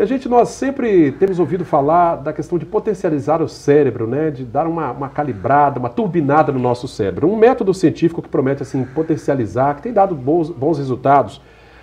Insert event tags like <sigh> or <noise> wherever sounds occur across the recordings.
E a gente, nós sempre temos ouvido falar da questão de potencializar o cérebro, né? De dar uma, uma calibrada, uma turbinada no nosso cérebro. Um método científico que promete, assim, potencializar, que tem dado bons, bons resultados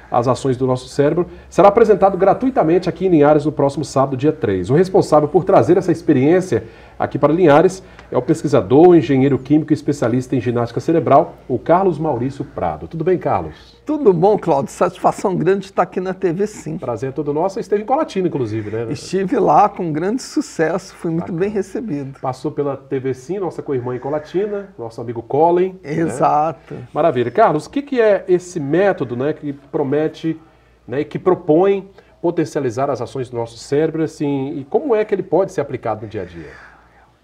às ações do nosso cérebro, será apresentado gratuitamente aqui em Linhares no próximo sábado, dia 3. O responsável por trazer essa experiência aqui para Linhares é o pesquisador, engenheiro químico e especialista em ginástica cerebral, o Carlos Maurício Prado. Tudo bem, Carlos? Tudo bom, Cláudio. Satisfação grande estar aqui na TV Sim. Prazer é todo nosso. esteve em Colatina, inclusive, né? Estive lá com grande sucesso, fui muito Bacana. bem recebido. Passou pela TV Sim, nossa co-irmã em Colatina, nosso amigo Colin. Né? Exato. Né? Maravilha. Carlos, o que, que é esse método né, que promete né, e que propõe potencializar as ações do nosso cérebro assim, e como é que ele pode ser aplicado no dia a dia?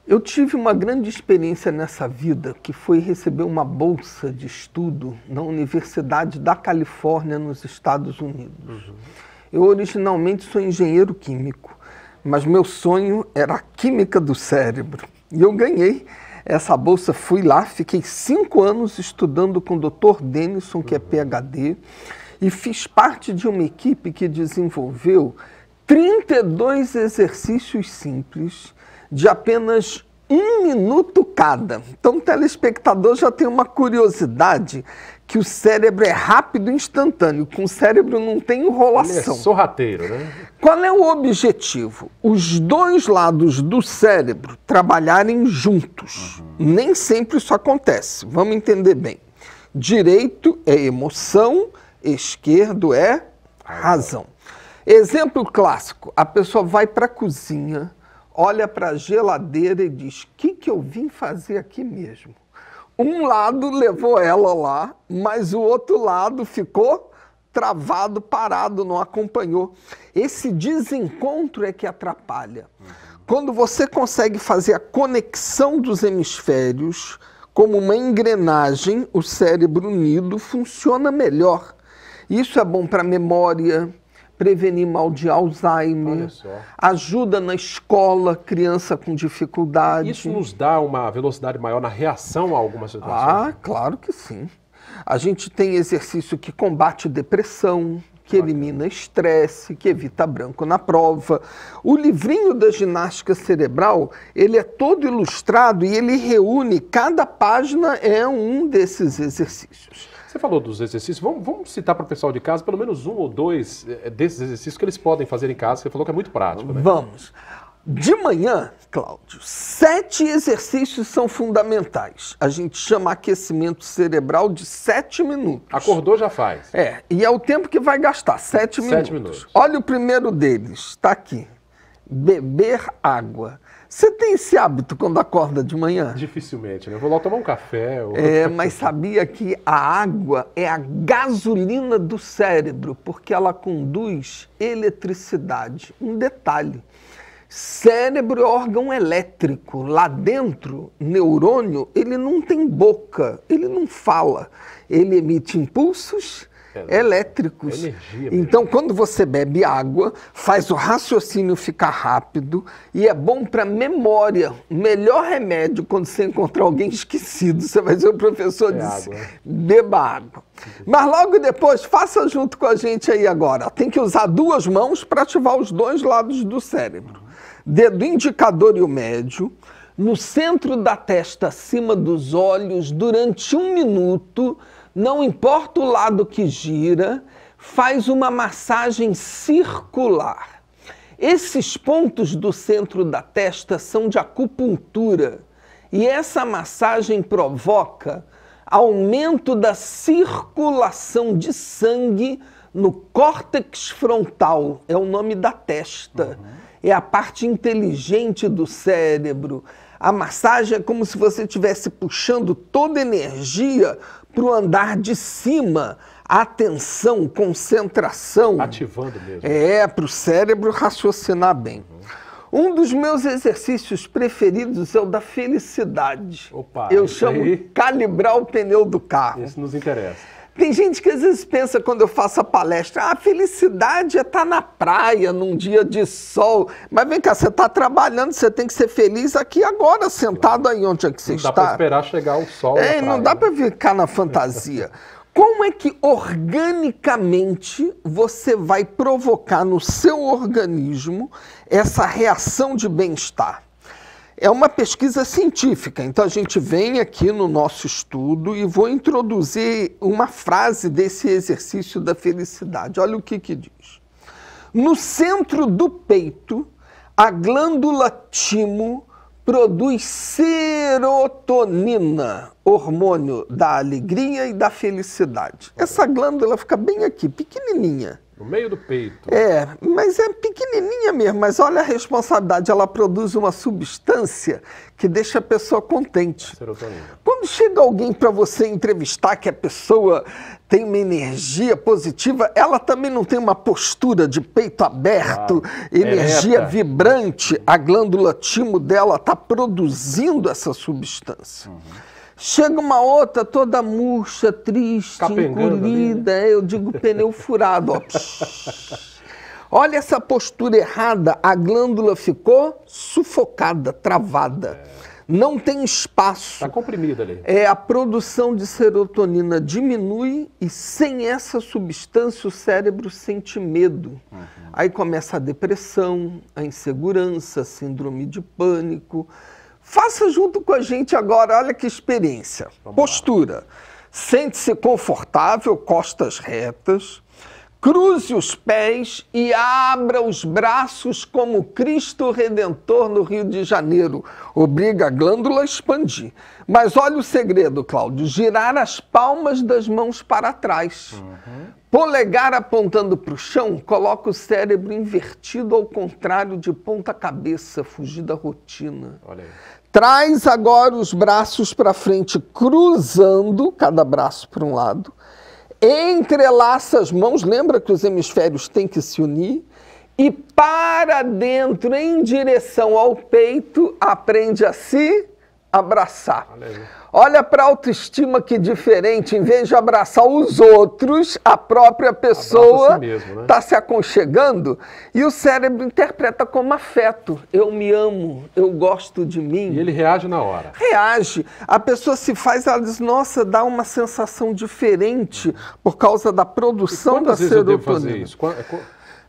Eu tive uma grande experiência nessa vida, que foi receber uma bolsa de estudo na Universidade da Califórnia, nos Estados Unidos. Uhum. Eu originalmente sou engenheiro químico, mas meu sonho era a química do cérebro. E eu ganhei essa bolsa, fui lá, fiquei cinco anos estudando com o Dr. Denison, que é uhum. PhD, e fiz parte de uma equipe que desenvolveu 32 exercícios simples de apenas um minuto cada. Então o telespectador já tem uma curiosidade que o cérebro é rápido e instantâneo, com o cérebro não tem enrolação. Ele é sorrateiro, né? Qual é o objetivo? Os dois lados do cérebro trabalharem juntos. Uhum. Nem sempre isso acontece, vamos entender bem. Direito é emoção, esquerdo é razão. Exemplo clássico, a pessoa vai para a cozinha, olha para a geladeira e diz: O que, que eu vim fazer aqui mesmo? Um lado levou ela lá, mas o outro lado ficou travado, parado, não acompanhou. Esse desencontro é que atrapalha. Quando você consegue fazer a conexão dos hemisférios como uma engrenagem, o cérebro unido funciona melhor. Isso é bom para a memória, prevenir mal de Alzheimer, ajuda na escola criança com dificuldade. Isso nos dá uma velocidade maior na reação a alguma situação? Ah, claro que sim. A gente tem exercício que combate depressão, que elimina estresse, que evita branco na prova. O livrinho da ginástica cerebral, ele é todo ilustrado e ele reúne, cada página é um desses exercícios. Você falou dos exercícios, vamos, vamos citar para o pessoal de casa pelo menos um ou dois eh, desses exercícios que eles podem fazer em casa. Você falou que é muito prático, né? Vamos. De manhã, Cláudio, sete exercícios são fundamentais. A gente chama aquecimento cerebral de sete minutos. Acordou, já faz. É, e é o tempo que vai gastar, sete, minutos. sete minutos. minutos. Olha o primeiro deles, está aqui. Beber água. Você tem esse hábito quando acorda de manhã? Dificilmente, né? Eu vou lá tomar um café. É, mas sabia que a água é a gasolina do cérebro, porque ela conduz eletricidade. Um detalhe: cérebro é órgão elétrico. Lá dentro, neurônio, ele não tem boca, ele não fala. Ele emite impulsos elétricos. Energia, então, quando você bebe água, faz o raciocínio ficar rápido e é bom para memória. Melhor remédio quando você encontrar alguém esquecido. Você vai dizer, o professor é disse, água. Né? beba água. Mas logo depois, faça junto com a gente aí agora. Tem que usar duas mãos para ativar os dois lados do cérebro. Dedo indicador e o médio no centro da testa, acima dos olhos, durante um minuto não importa o lado que gira, faz uma massagem circular. Esses pontos do centro da testa são de acupuntura e essa massagem provoca aumento da circulação de sangue no córtex frontal, é o nome da testa. Uhum. É a parte inteligente do cérebro. A massagem é como se você estivesse puxando toda energia para o andar de cima. Atenção, concentração. Ativando mesmo. É, para o cérebro raciocinar bem. Uhum. Um dos meus exercícios preferidos é o da felicidade. Opa, Eu chamo aí... calibrar o pneu do carro. Isso nos interessa. Tem gente que às vezes pensa quando eu faço a palestra, ah, a felicidade é estar tá na praia num dia de sol. Mas vem cá, você está trabalhando, você tem que ser feliz aqui agora, sentado aí onde é que você não está. Não dá para esperar chegar o sol. É, não dá né? para ficar na fantasia. <laughs> Como é que organicamente você vai provocar no seu organismo essa reação de bem-estar? é uma pesquisa científica, então a gente vem aqui no nosso estudo e vou introduzir uma frase desse exercício da felicidade. Olha o que, que diz. No centro do peito, a glândula timo produz serotonina, hormônio da alegria e da felicidade. Essa glândula fica bem aqui, pequenininha. No meio do peito. É, mas é pequenininha mesmo. Mas olha a responsabilidade. Ela produz uma substância que deixa a pessoa contente. Serotonina. Quando chega alguém para você entrevistar que a pessoa tem uma energia positiva, ela também não tem uma postura de peito aberto, ah, energia ereta. vibrante. A glândula timo dela está produzindo essa substância. Uhum. Chega uma outra toda murcha, triste, né? encolhida. né? Eu digo pneu furado. Ó. Olha essa postura errada. A glândula ficou sufocada, travada. É. Não tem espaço. Está comprimida ali. É, a produção de serotonina diminui e sem essa substância o cérebro sente medo. Uhum. Aí começa a depressão, a insegurança, a síndrome de pânico. Faça junto com a gente agora, olha que experiência. Vamos Postura. Sente-se confortável, costas retas cruze os pés e abra os braços como Cristo Redentor no Rio de Janeiro. Obriga a glândula a expandir. Mas olha o segredo, Cláudio: girar as palmas das mãos para trás. Uhum. Polegar apontando para o chão, coloca o cérebro invertido ao contrário de ponta cabeça, fugir da rotina. Traz agora os braços para frente, cruzando cada braço para um lado entrelaça as mãos, lembra que os hemisférios têm que se unir, e para dentro, em direção ao peito, aprende a se abraçar. Olha para a autoestima que diferente, em vez de abraçar os outros, a própria pessoa está né? Tá se aconchegando e o cérebro interpreta como afeto. Eu me amo, eu gosto de mim. E ele reage na hora. Reage. A pessoa se faz, ela diz, nossa, dá uma sensação diferente por causa da produção da serotonina. Eu devo fazer isso?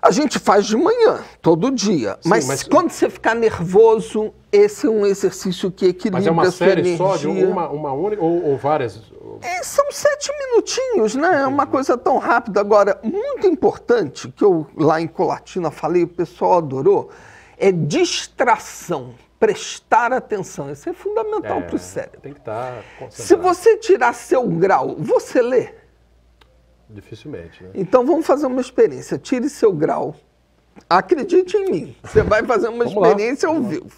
A gente faz de manhã, todo dia. Sim, mas, mas, quando você ficar nervoso, esse é um exercício que equilibra a Mas é uma série energia. só de uma, uma única ou, ou várias? É, são sete minutinhos, né? É uma coisa tão rápida. Agora, muito importante, que eu lá em Colatina falei, o pessoal adorou, é distração prestar atenção. Isso é fundamental é, para o cérebro. Tem que tá estar. concentrado. Se você tirar seu grau, você lê. Dificilmente, né? Então vamos fazer uma experiência. Tire seu grau. Acredite em mim. Você vai fazer uma <laughs> experiência ao vivo.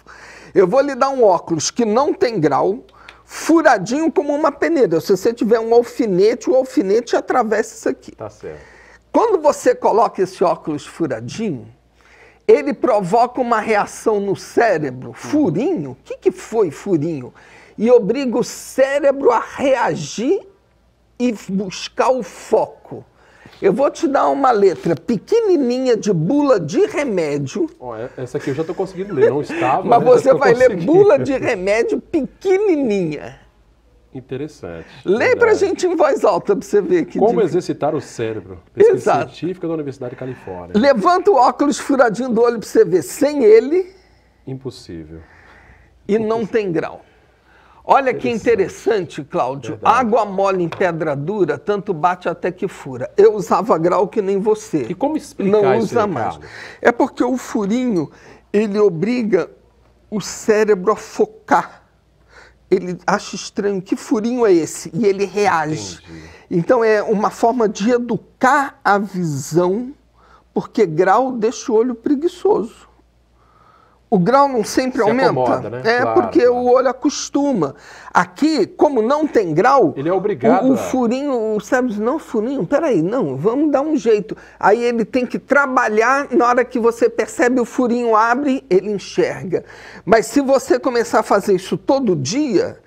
Eu vou lhe dar um óculos que não tem grau, furadinho como uma peneira. Se você tiver um alfinete, o alfinete atravessa isso aqui. Tá certo. Quando você coloca esse óculos furadinho, ele provoca uma reação no cérebro, uhum. furinho. O que, que foi furinho? E obriga o cérebro a reagir e buscar o foco. Eu vou te dar uma letra pequenininha de bula de remédio. Oh, essa aqui eu já estou conseguindo ler, não estava. mas você vai ler bula de remédio pequenininha. Interessante. Lê para a gente em voz alta para você ver que. Como dica. exercitar o cérebro? Pesquisa Exato. científica da Universidade de Califórnia. Levanta o óculos furadinho do olho para você ver. Sem ele. Impossível. E Impossível. não tem grau. Olha que interessante, Cláudio. Verdade. Água mole em pedra dura, tanto bate até que fura. Eu usava grau que nem você. E como explicar Não usa aí, mais. É porque o furinho, ele obriga o cérebro a focar. Ele acha estranho, que furinho é esse? E ele reage. Entendi. Então é uma forma de educar a visão, porque grau deixa o olho preguiçoso o grau não sempre Se aumenta. Acomoda, né? É claro, porque claro. o olho acostuma. Aqui, como não tem grau, ele é obrigado. O, o furinho, o cérebro diz, não, furinho, peraí, não, vamos dar um jeito. Aí ele tem que trabalhar, na hora que você percebe o furinho abre, ele enxerga. Mas se você começar a fazer isso todo dia,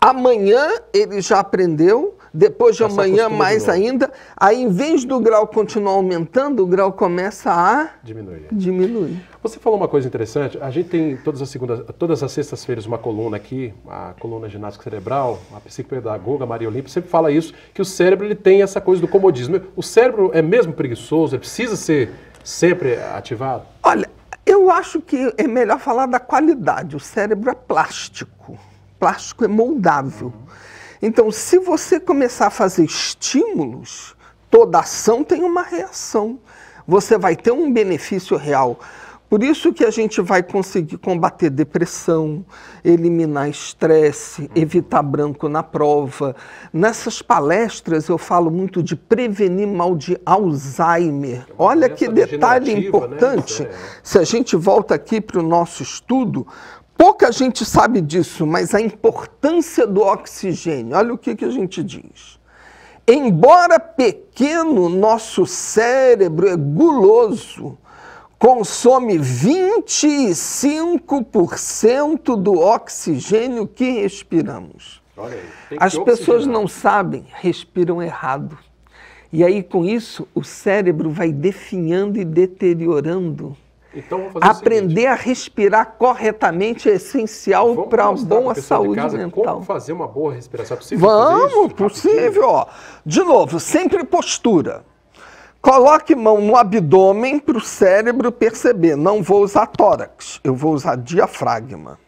amanhã ele já aprendeu, depois de amanhã mais ainda, aí em vez do grau continuar aumentando, o grau começa a diminuir. diminuir. Você falou uma coisa interessante, a gente tem todas as segundas, todas as sextas-feiras uma coluna aqui, a coluna ginástica cerebral, a psicopedagoga Maria Olímpia sempre fala isso, que o cérebro ele tem essa coisa do comodismo. O cérebro é mesmo preguiçoso, ele precisa ser sempre ativado? Olha, eu acho que é melhor falar da qualidade. O cérebro é plástico. Plástico é moldável. Uhum. Então, se você começar a fazer estímulos, toda ação tem uma reação. Você vai ter um benefício real. Por isso que a gente vai conseguir combater depressão, eliminar estresse, evitar branco na prova. Nessas palestras eu falo muito de prevenir mal de Alzheimer. Olha que detalhe né? importante. Né? É. Se a gente volta aqui para o nosso estudo, Pouca gente sabe disso, mas a importância do oxigênio. Olha o que, que a gente diz. Embora pequeno, nosso cérebro é guloso, consome 25% do oxigênio que respiramos. Olha aí, As pessoas oxigenar. não sabem, respiram errado. E aí, com isso, o cérebro vai definhando e deteriorando então, Aprender a respirar corretamente é essencial para uma boa saúde casa, mental. Como fazer uma boa respiração? É possível vamos, possível. Ó. De novo, sempre postura. Coloque mão no abdômen para o cérebro perceber. Não vou usar tórax, eu vou usar diafragma.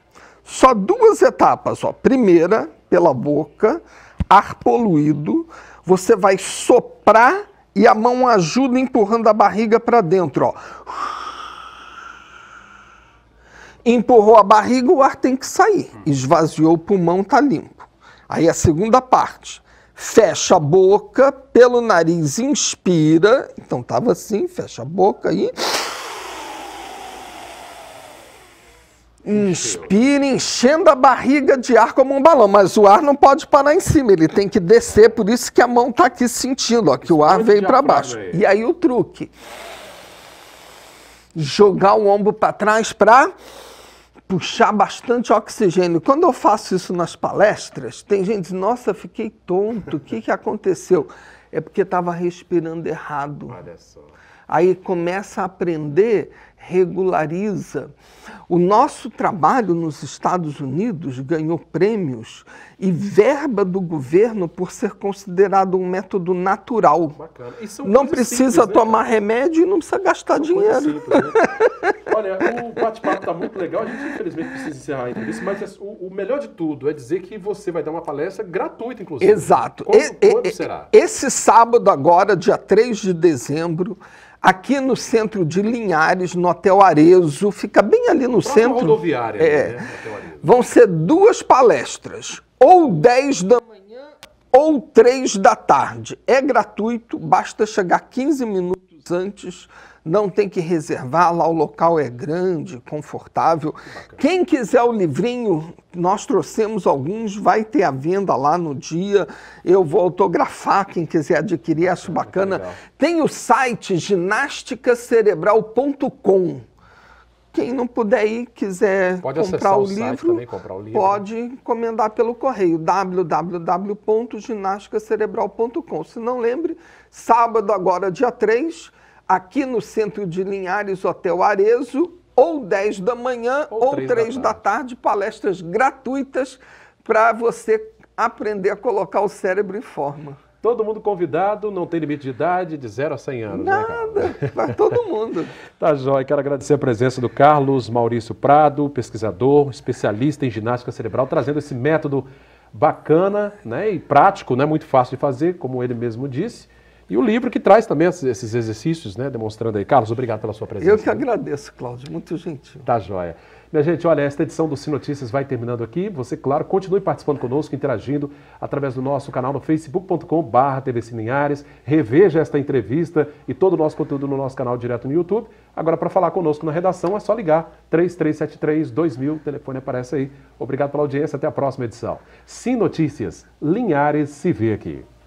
Só duas etapas. Ó. Primeira, pela boca, ar poluído. Você vai soprar e a mão ajuda empurrando a barriga para dentro. Ó Empurrou a barriga, o ar tem que sair. Esvaziou o pulmão, tá limpo. Aí a segunda parte. Fecha a boca, pelo nariz inspira. Então tava assim, fecha a boca e Inspira enchendo a barriga de ar como um balão, mas o ar não pode parar em cima, ele tem que descer, por isso que a mão está aqui sentindo, ó, que o ar veio para baixo. E aí o truque: jogar o ombro para trás para puxar bastante oxigênio. Quando eu faço isso nas palestras, tem gente, nossa, fiquei tonto, o que, que aconteceu? É porque estava respirando errado. Olha só. Aí começa a aprender regulariza. O nosso trabalho nos Estados Unidos ganhou prêmios e verba do governo por ser considerado um método natural. não precisa simples, né? tomar remédio e não precisa gastar tá dinheiro. Simples, né? Olha, o bate-papo está muito legal. A gente, infelizmente, precisa encerrar a entrevista, mas assim, o, melhor de tudo é dizer que você vai dar uma palestra gratuita, inclusive. Exato. Quando, e, quando e, será? Esse sábado, agora, dia 3 de dezembro, aqui no centro de Linhares, no Hotel Arezo, fica bem ali no Próximo centro. rodoviária. É, né? Vão ser duas palestras, ou 10 da manhã ou 3 da tarde. É gratuito, basta chegar 15 minutos antes não tem que reservar, lá o local é grande, confortável. Bacana. Quem quiser o livrinho, nós trouxemos alguns, vai ter a venda lá no dia. Eu vou autografar quem quiser adquirir, acho bacana. Tem o site ginasticacerebral.com. Quem não puder ir, quiser pode comprar, o, o livro, também, comprar o livro, pode encomendar pelo correio www.ginasticacerebral.com. Se não lembre, sábado agora, dia 3, aqui no centro de Linhares, Hotel Arezo, ou 10 da manhã ou, ou 3, da, tarde. tarde, palestras gratuitas para você aprender a colocar o cérebro em forma. Todo mundo convidado, não tem limite de idade, de 0 a 100 anos. Né, Nada, né, para todo mundo. <laughs> tá jóia. Quero agradecer a presença do Carlos Maurício Prado, pesquisador, especialista em ginástica cerebral, trazendo esse método bacana né, e prático, né, muito fácil de fazer, como ele mesmo disse, e o livro que traz também esses exercícios, né? Demonstrando aí. Carlos, obrigado pela sua presença. Eu que agradeço, Cláudio. Muito gentil. Tá joia. Minha gente, olha, esta edição do Sim Notícias vai terminando aqui. Você, claro, continue participando conosco, interagindo através do nosso canal no facebook.com.br tvcinlinhares. Reveja esta entrevista e todo o nosso conteúdo no nosso canal direto no YouTube. Agora, para falar conosco na redação, é só ligar 3373-2000, o telefone aparece aí. Obrigado pela audiência, até a próxima edição. Sim Notícias, Linhares se vê aqui.